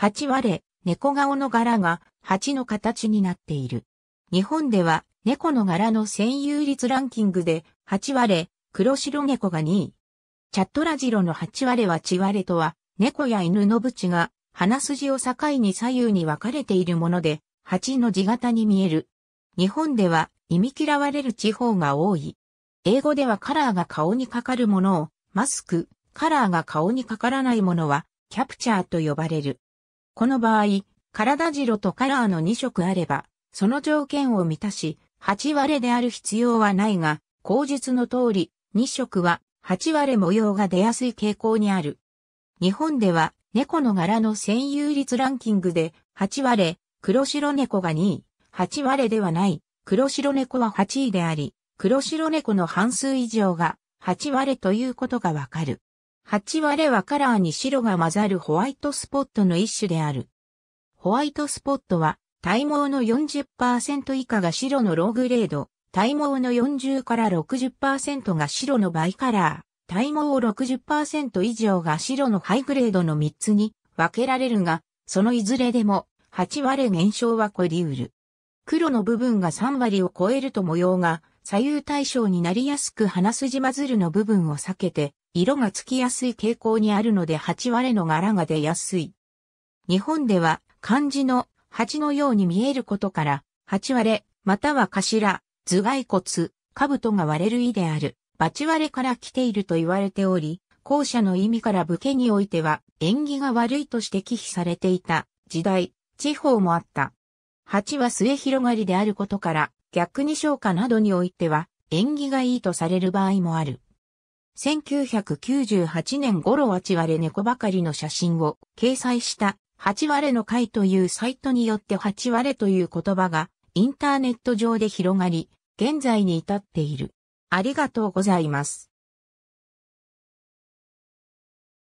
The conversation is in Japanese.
8割猫顔の柄が蜂の形になっている。日本では猫の柄の占有率ランキングで8割黒白猫が2位。チャットラジロの8割は血割れとは、猫や犬のブチが鼻筋を境に左右に分かれているもので、蜂の字型に見える。日本では忌み嫌われる地方が多い。英語ではカラーが顔にかかるものを、マスク、カラーが顔にかからないものは、キャプチャーと呼ばれる。この場合、体白とカラーの2色あれば、その条件を満たし、8割である必要はないが、口述の通り、2色は8割模様が出やすい傾向にある。日本では、猫の柄の占有率ランキングで、8割黒白猫が2位、8割ではない、黒白猫は8位であり、黒白猫の半数以上が8割ということがわかる。8割はカラーに白が混ざるホワイトスポットの一種である。ホワイトスポットは、体毛の40%以下が白のローグレード、体毛の40から60%が白のバイカラー、体毛60%以上が白のハイグレードの3つに分けられるが、そのいずれでも8割減少は起りうる。黒の部分が3割を超えると模様が左右対称になりやすく鼻筋まずるの部分を避けて色がつきやすい傾向にあるので8割の柄が出やすい。日本では漢字の8のように見えることから、8割れ、または頭、頭蓋骨、兜が割れる意である、バ割れから来ていると言われており、後者の意味から武家においては、縁起が悪いとして忌避されていた時代、地方もあった。8は末広がりであることから、逆に消化などにおいては、縁起がいいとされる場合もある。1998年頃8割猫ばかりの写真を掲載した8割の会というサイトによって8割という言葉がインターネット上で広がり、現在に至っている。ありがとうございます。